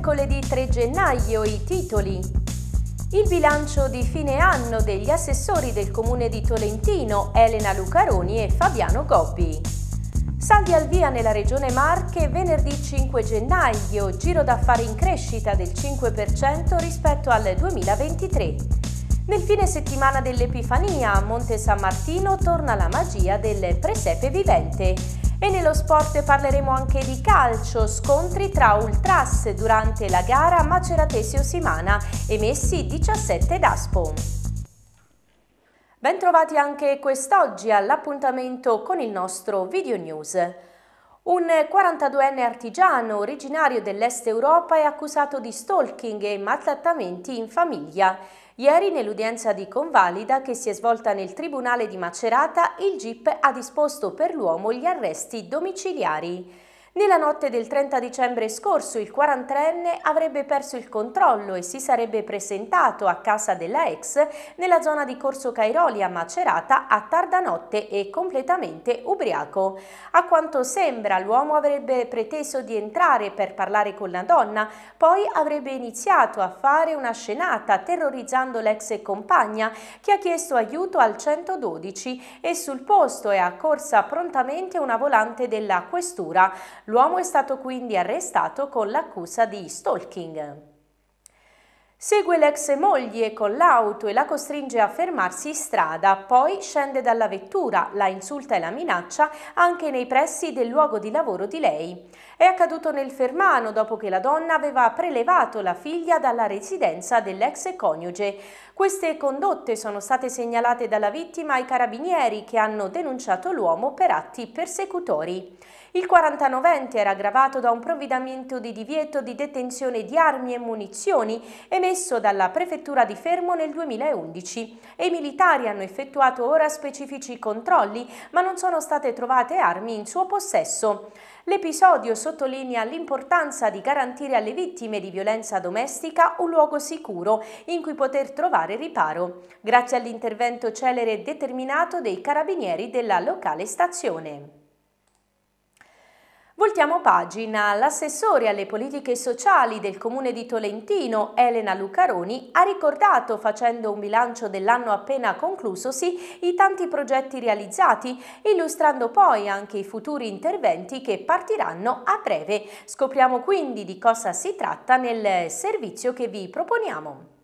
mercoledì 3 gennaio i titoli. Il bilancio di fine anno degli assessori del comune di Tolentino, Elena Lucaroni e Fabiano Gobbi. Saldi al via nella regione Marche venerdì 5 gennaio, giro d'affari in crescita del 5% rispetto al 2023. Nel fine settimana dell'Epifania a Monte San Martino torna la magia del presepe vivente e nello sport parleremo anche di calcio, scontri tra ultras durante la gara Maceratesio-Simana, emessi 17 d'Aspo. Bentrovati anche quest'oggi all'appuntamento con il nostro Video News. Un 42enne artigiano originario dell'Est Europa è accusato di stalking e maltrattamenti in famiglia. Ieri, nell'udienza di convalida che si è svolta nel Tribunale di Macerata, il GIP ha disposto per l'uomo gli arresti domiciliari. Nella notte del 30 dicembre scorso il 43enne avrebbe perso il controllo e si sarebbe presentato a casa della ex nella zona di Corso Cairoli a Macerata a tarda notte e completamente ubriaco. A quanto sembra l'uomo avrebbe preteso di entrare per parlare con la donna, poi avrebbe iniziato a fare una scenata terrorizzando l'ex compagna che ha chiesto aiuto al 112 e sul posto è accorsa prontamente una volante della questura. L'uomo è stato quindi arrestato con l'accusa di stalking. Segue l'ex moglie con l'auto e la costringe a fermarsi in strada, poi scende dalla vettura, la insulta e la minaccia anche nei pressi del luogo di lavoro di lei. È accaduto nel Fermano dopo che la donna aveva prelevato la figlia dalla residenza dell'ex coniuge. Queste condotte sono state segnalate dalla vittima ai carabinieri che hanno denunciato l'uomo per atti persecutori. Il 49ente era aggravato da un provvedimento di divieto di detenzione di armi e munizioni emesso dalla prefettura di Fermo nel 2011 e i militari hanno effettuato ora specifici controlli ma non sono state trovate armi in suo possesso. L'episodio sottolinea l'importanza di garantire alle vittime di violenza domestica un luogo sicuro in cui poter trovare trovare riparo grazie all'intervento celere e determinato dei carabinieri della locale stazione. Voltiamo pagina. L'assessore alle politiche sociali del comune di Tolentino, Elena Lucaroni, ha ricordato, facendo un bilancio dell'anno appena conclusosi, i tanti progetti realizzati, illustrando poi anche i futuri interventi che partiranno a breve. Scopriamo quindi di cosa si tratta nel servizio che vi proponiamo.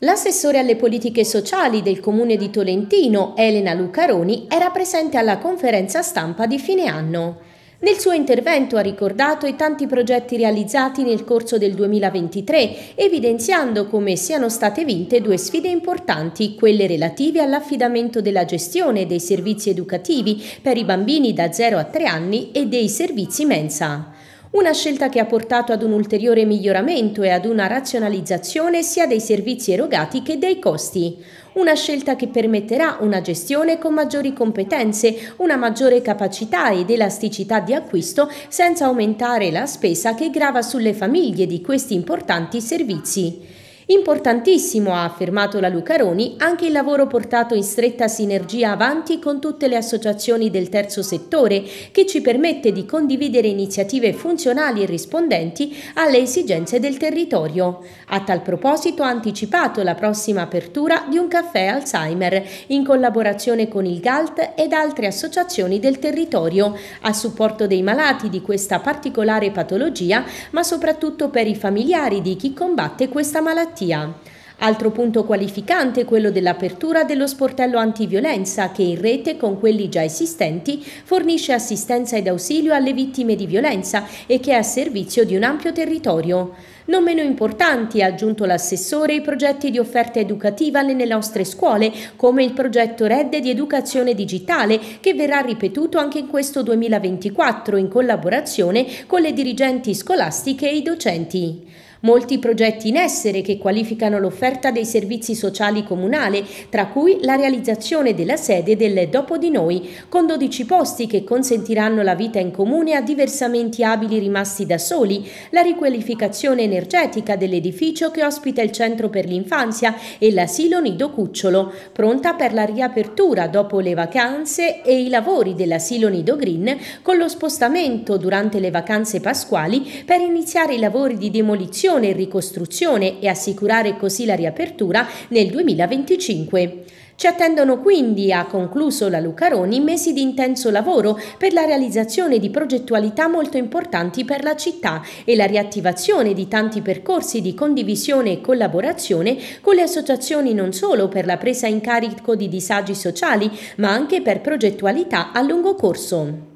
L'assessore alle politiche sociali del comune di Tolentino, Elena Lucaroni, era presente alla conferenza stampa di fine anno. Nel suo intervento ha ricordato i tanti progetti realizzati nel corso del 2023, evidenziando come siano state vinte due sfide importanti, quelle relative all'affidamento della gestione dei servizi educativi per i bambini da 0 a 3 anni e dei servizi mensa. Una scelta che ha portato ad un ulteriore miglioramento e ad una razionalizzazione sia dei servizi erogati che dei costi. Una scelta che permetterà una gestione con maggiori competenze, una maggiore capacità ed elasticità di acquisto senza aumentare la spesa che grava sulle famiglie di questi importanti servizi. Importantissimo, ha affermato la Lucaroni, anche il lavoro portato in stretta sinergia avanti con tutte le associazioni del terzo settore, che ci permette di condividere iniziative funzionali e rispondenti alle esigenze del territorio. A tal proposito ha anticipato la prossima apertura di un caffè Alzheimer in collaborazione con il GALT ed altre associazioni del territorio, a supporto dei malati di questa particolare patologia, ma soprattutto per i familiari di chi combatte questa malattia malattia. Altro punto qualificante è quello dell'apertura dello sportello antiviolenza che in rete con quelli già esistenti fornisce assistenza ed ausilio alle vittime di violenza e che è a servizio di un ampio territorio. Non meno importanti, ha aggiunto l'assessore, i progetti di offerta educativa nelle nostre scuole, come il progetto Red di educazione digitale, che verrà ripetuto anche in questo 2024 in collaborazione con le dirigenti scolastiche e i docenti. Molti progetti in essere che qualificano l'offerta dei servizi sociali comunale, tra cui la realizzazione della sede del Dopo di Noi, con 12 posti che consentiranno la vita in comune a diversamente abili rimasti da soli, la riqualificazione energetica dell'edificio che ospita il centro per l'infanzia e l'asilo Nido Cucciolo, pronta per la riapertura dopo le vacanze e i lavori dell'asilo Nido Green con lo spostamento durante le vacanze pasquali per iniziare i lavori di demolizione ricostruzione e ricostruzione e assicurare così la riapertura nel 2025. Ci attendono quindi, ha concluso la Lucaroni, mesi di intenso lavoro per la realizzazione di progettualità molto importanti per la città e la riattivazione di tanti percorsi di condivisione e collaborazione con le associazioni non solo per la presa in carico di disagi sociali, ma anche per progettualità a lungo corso.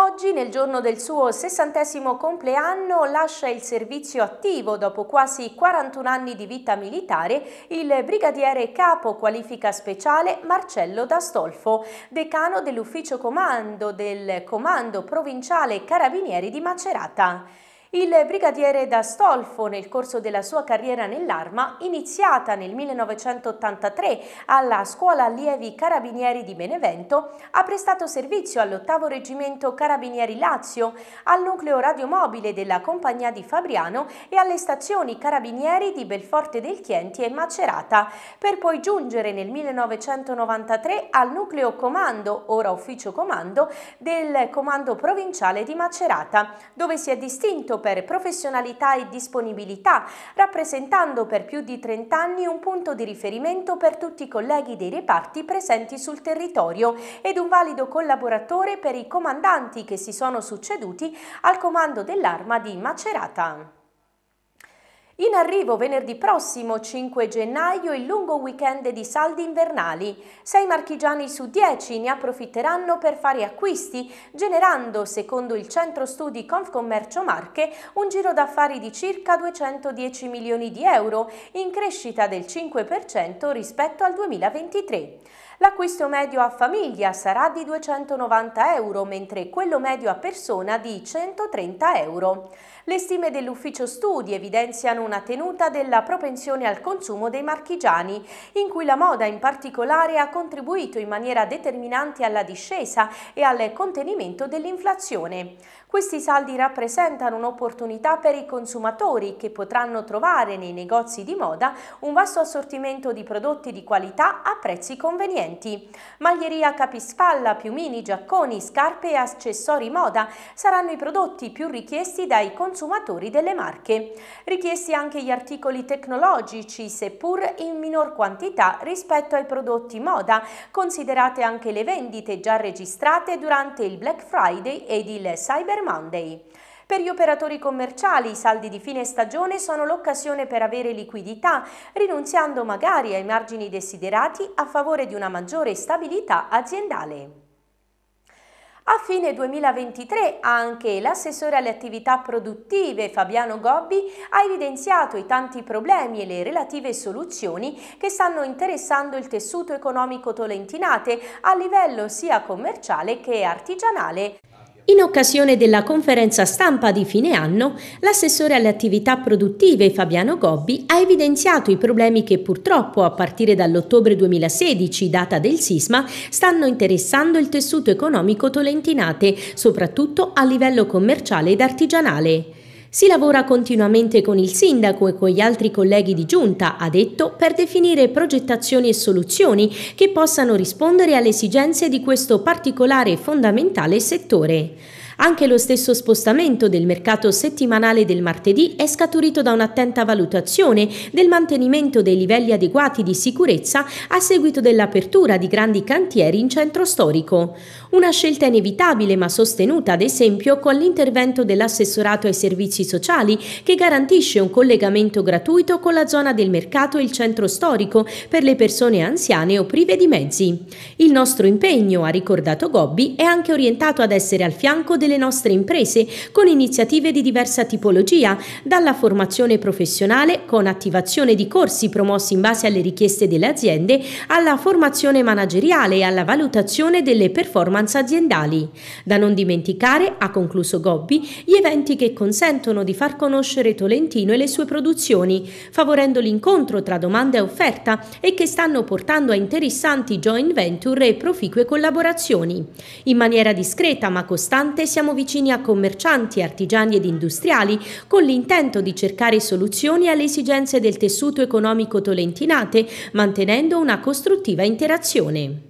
Oggi, nel giorno del suo sessantesimo compleanno, lascia il servizio attivo dopo quasi 41 anni di vita militare il brigadiere capo qualifica speciale Marcello D'Astolfo, decano dell'ufficio comando del Comando Provinciale Carabinieri di Macerata. Il brigadiere D'Astolfo, nel corso della sua carriera nell'arma, iniziata nel 1983 alla Scuola Allievi Carabinieri di Benevento, ha prestato servizio all'Ottavo Reggimento Carabinieri Lazio, al nucleo radiomobile della Compagnia di Fabriano e alle stazioni Carabinieri di Belforte del Chienti e Macerata, per poi giungere nel 1993 al nucleo comando, ora ufficio comando, del Comando Provinciale di Macerata, dove si è distinto per professionalità e disponibilità, rappresentando per più di 30 anni un punto di riferimento per tutti i colleghi dei reparti presenti sul territorio ed un valido collaboratore per i comandanti che si sono succeduti al comando dell'arma di Macerata. In arrivo venerdì prossimo 5 gennaio il lungo weekend di saldi invernali. Sei marchigiani su 10 ne approfitteranno per fare acquisti, generando, secondo il centro studi Confcommercio Marche, un giro d'affari di circa 210 milioni di euro, in crescita del 5% rispetto al 2023. L'acquisto medio a famiglia sarà di 290 euro, mentre quello medio a persona di 130 euro. Le stime dell'ufficio studi evidenziano una tenuta della propensione al consumo dei marchigiani, in cui la moda in particolare ha contribuito in maniera determinante alla discesa e al contenimento dell'inflazione. Questi saldi rappresentano un'opportunità per i consumatori che potranno trovare nei negozi di moda un vasto assortimento di prodotti di qualità a prezzi convenienti. Maglieria capispalla, piumini, giacconi, scarpe e accessori moda saranno i prodotti più richiesti dai consumatori delle marche. Richiesti anche gli articoli tecnologici, seppur in minor quantità rispetto ai prodotti moda, considerate anche le vendite già registrate durante il Black Friday ed il Cyber Cyber Monday. Per gli operatori commerciali i saldi di fine stagione sono l'occasione per avere liquidità, rinunziando magari ai margini desiderati a favore di una maggiore stabilità aziendale. A fine 2023 anche l'assessore alle attività produttive Fabiano Gobbi ha evidenziato i tanti problemi e le relative soluzioni che stanno interessando il tessuto economico tolentinate a livello sia commerciale che artigianale. In occasione della conferenza stampa di fine anno, l'assessore alle attività produttive Fabiano Gobbi ha evidenziato i problemi che purtroppo, a partire dall'ottobre 2016, data del sisma, stanno interessando il tessuto economico tolentinate, soprattutto a livello commerciale ed artigianale. Si lavora continuamente con il sindaco e con gli altri colleghi di giunta, ha detto, per definire progettazioni e soluzioni che possano rispondere alle esigenze di questo particolare e fondamentale settore. Anche lo stesso spostamento del mercato settimanale del martedì è scaturito da un'attenta valutazione del mantenimento dei livelli adeguati di sicurezza a seguito dell'apertura di grandi cantieri in centro storico. Una scelta inevitabile ma sostenuta ad esempio con l'intervento dell'assessorato ai servizi sociali che garantisce un collegamento gratuito con la zona del mercato e il centro storico per le persone anziane o prive di mezzi. Il nostro impegno, ha ricordato Gobbi, è anche orientato ad essere al fianco delle nostre imprese con iniziative di diversa tipologia, dalla formazione professionale con attivazione di corsi promossi in base alle richieste delle aziende alla formazione manageriale e alla valutazione delle performance performance aziendali. Da non dimenticare, ha concluso Gobbi, gli eventi che consentono di far conoscere Tolentino e le sue produzioni, favorendo l'incontro tra domanda e offerta e che stanno portando a interessanti joint venture e proficue collaborazioni. In maniera discreta ma costante siamo vicini a commercianti, artigiani ed industriali con l'intento di cercare soluzioni alle esigenze del tessuto economico tolentinate, mantenendo una costruttiva interazione.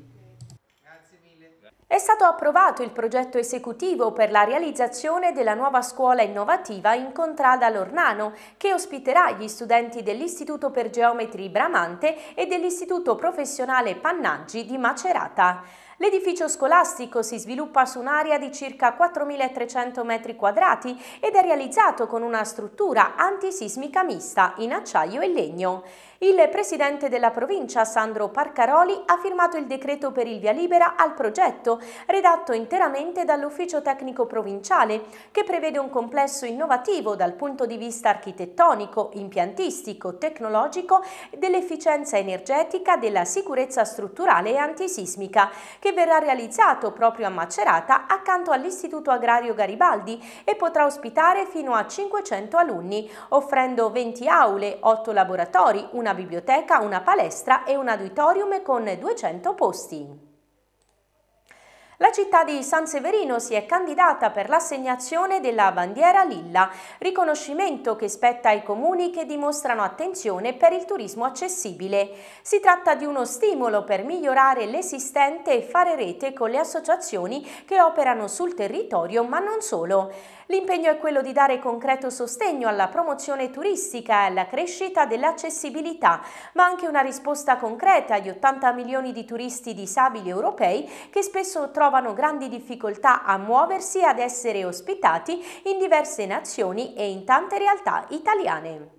È stato approvato il progetto esecutivo per la realizzazione della nuova scuola innovativa in Contrada Lornano, che ospiterà gli studenti dell'Istituto per Geometri Bramante e dell'Istituto Professionale Pannaggi di Macerata. L'edificio scolastico si sviluppa su un'area di circa 4.300 m2 ed è realizzato con una struttura antisismica mista in acciaio e legno. Il presidente della provincia, Sandro Parcaroli, ha firmato il decreto per il via libera al progetto, redatto interamente dall'ufficio tecnico provinciale, che prevede un complesso innovativo dal punto di vista architettonico, impiantistico, tecnologico, dell'efficienza energetica, della sicurezza strutturale e antisismica, che verrà realizzato proprio a Macerata accanto all'Istituto Agrario Garibaldi e potrà ospitare fino a 500 alunni, offrendo 20 aule, 8 laboratori, una una biblioteca, una palestra e un auditorium con 200 posti. La città di San Severino si è candidata per l'assegnazione della bandiera Lilla, riconoscimento che spetta ai comuni che dimostrano attenzione per il turismo accessibile. Si tratta di uno stimolo per migliorare l'esistente e fare rete con le associazioni che operano sul territorio, ma non solo. L'impegno è quello di dare concreto sostegno alla promozione turistica e alla crescita dell'accessibilità, ma anche una risposta concreta agli 80 milioni di turisti disabili europei che spesso trovano grandi difficoltà a muoversi e ad essere ospitati in diverse nazioni e in tante realtà italiane.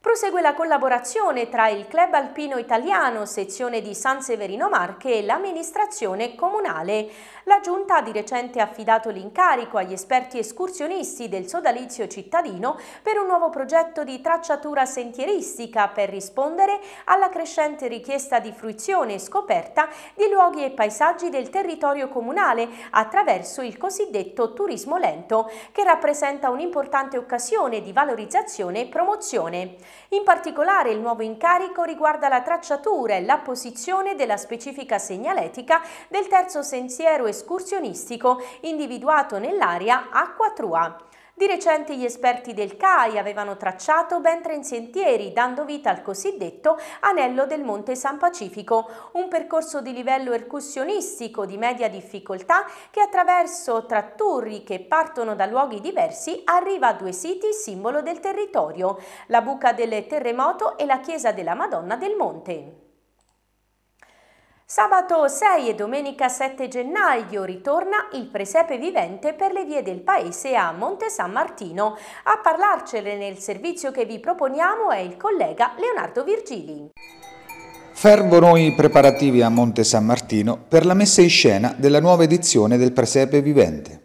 Prosegue la collaborazione tra il Club Alpino Italiano, sezione di San Severino Marche e l'amministrazione comunale. La Giunta ha di recente affidato l'incarico agli esperti escursionisti del sodalizio cittadino per un nuovo progetto di tracciatura sentieristica per rispondere alla crescente richiesta di fruizione e scoperta di luoghi e paesaggi del territorio comunale attraverso il cosiddetto turismo lento, che rappresenta un'importante occasione di valorizzazione e promozione. In particolare il nuovo incarico riguarda la tracciatura e la posizione della specifica segnaletica del terzo sentiero e escursionistico individuato nell'area Acquatrua. Di recente gli esperti del CAI avevano tracciato ben tre sentieri, dando vita al cosiddetto Anello del Monte San Pacifico, un percorso di livello ercussionistico di media difficoltà che attraverso tratturri che partono da luoghi diversi arriva a due siti simbolo del territorio, la buca del terremoto e la chiesa della Madonna del Monte. Sabato 6 e domenica 7 gennaio ritorna il presepe vivente per le vie del paese a Monte San Martino. A parlarcene nel servizio che vi proponiamo è il collega Leonardo Virgili. Fervono i preparativi a Monte San Martino per la messa in scena della nuova edizione del presepe vivente.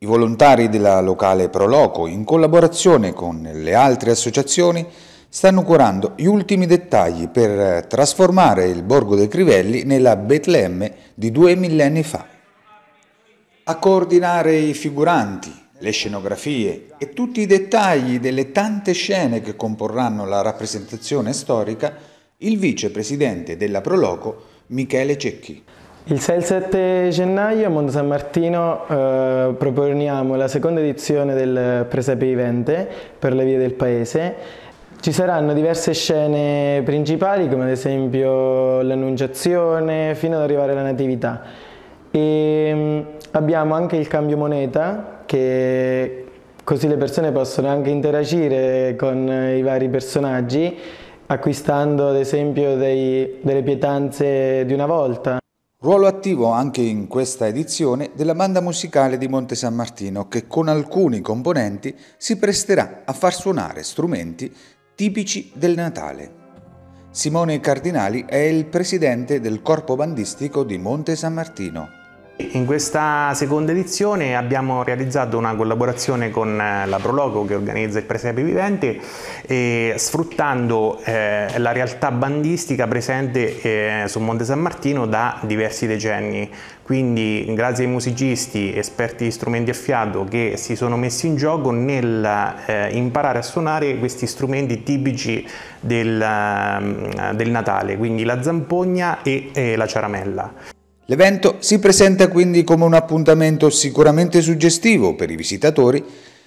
I volontari della locale Proloco, in collaborazione con le altre associazioni, stanno curando gli ultimi dettagli per eh, trasformare il Borgo dei Crivelli nella Betlemme di due millenni fa. A coordinare i figuranti, le scenografie e tutti i dettagli delle tante scene che comporranno la rappresentazione storica, il vicepresidente della Proloco, Michele Cecchi. Il 6-7 gennaio a Mondo San Martino eh, proponiamo la seconda edizione del Presepe Vivente per le vie del paese ci saranno diverse scene principali come ad esempio l'annunciazione fino ad arrivare alla natività e ehm, abbiamo anche il cambio moneta che così le persone possono anche interagire con i vari personaggi acquistando ad esempio dei, delle pietanze di una volta. Ruolo attivo anche in questa edizione della banda musicale di Monte San Martino che con alcuni componenti si presterà a far suonare strumenti tipici del Natale. Simone Cardinali è il presidente del corpo bandistico di Monte San Martino. In questa seconda edizione abbiamo realizzato una collaborazione con eh, la Prologo che organizza il Presepe Vivente e sfruttando eh, la realtà bandistica presente eh, su Monte San Martino da diversi decenni. Quindi grazie ai musicisti, esperti di strumenti a fiato che si sono messi in gioco nel eh, imparare a suonare questi strumenti tipici del, mm, del Natale, quindi la zampogna e eh, la ciaramella. L'evento si presenta quindi come un appuntamento sicuramente suggestivo per i visitatori,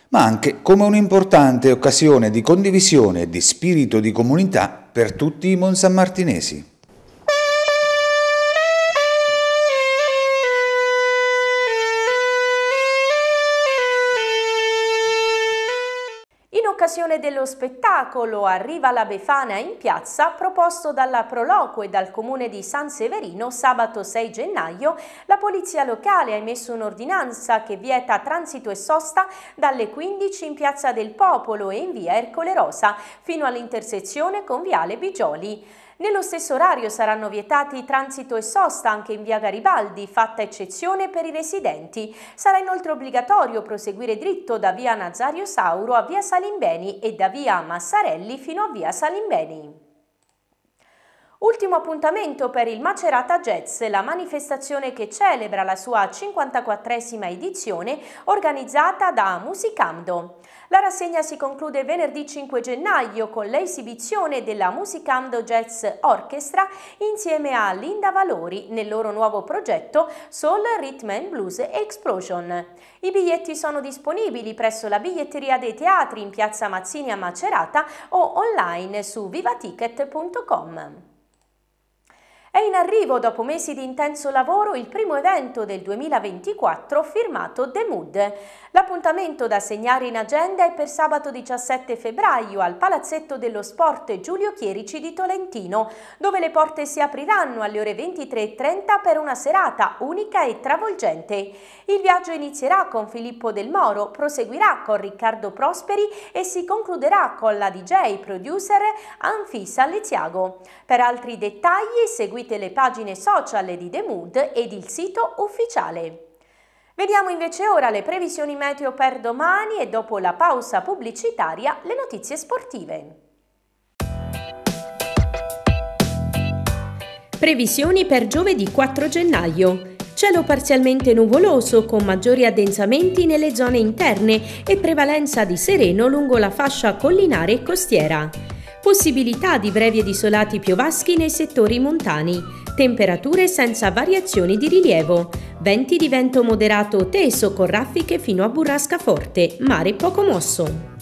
ma anche come un'importante occasione di condivisione e di spirito di comunità per tutti i monsammartinesi. occasione dello spettacolo Arriva la Befana in piazza, proposto dalla Proloco e dal Comune di San Severino sabato 6 gennaio, la Polizia Locale ha emesso un'ordinanza che vieta transito e sosta dalle 15 in Piazza del Popolo e in via Ercole Rosa fino all'intersezione con Viale Bigioli. Nello stesso orario saranno vietati transito e sosta anche in via Garibaldi, fatta eccezione per i residenti. Sarà inoltre obbligatorio proseguire dritto da via Nazario Sauro a via Salimbeni e da via Massarelli fino a via Salimbeni. Ultimo appuntamento per il Macerata Jazz, la manifestazione che celebra la sua 54esima edizione organizzata da Musicamdo. La rassegna si conclude venerdì 5 gennaio con l'esibizione della Musicamdo Jazz Orchestra insieme a Linda Valori nel loro nuovo progetto Soul Rhythm and Blues Explosion. I biglietti sono disponibili presso la biglietteria dei teatri in piazza Mazzini a Macerata o online su vivaticket.com. È in arrivo, dopo mesi di intenso lavoro, il primo evento del 2024 firmato The Mood. L'appuntamento da segnare in agenda è per sabato 17 febbraio al Palazzetto dello Sport Giulio Chierici di Tolentino, dove le porte si apriranno alle ore 23.30 per una serata unica e travolgente. Il viaggio inizierà con Filippo Del Moro, proseguirà con Riccardo Prosperi e si concluderà con la DJ producer Anfisa Leziago. Per altri dettagli seguite le pagine social di The Mood ed il sito ufficiale. Vediamo invece ora le previsioni meteo per domani e dopo la pausa pubblicitaria le notizie sportive. Previsioni per giovedì 4 gennaio. Cielo parzialmente nuvoloso con maggiori addensamenti nelle zone interne e prevalenza di sereno lungo la fascia collinare e costiera. Possibilità di brevi ed isolati piovaschi nei settori montani Temperature senza variazioni di rilievo. Venti di vento moderato teso con raffiche fino a burrasca forte, mare poco mosso.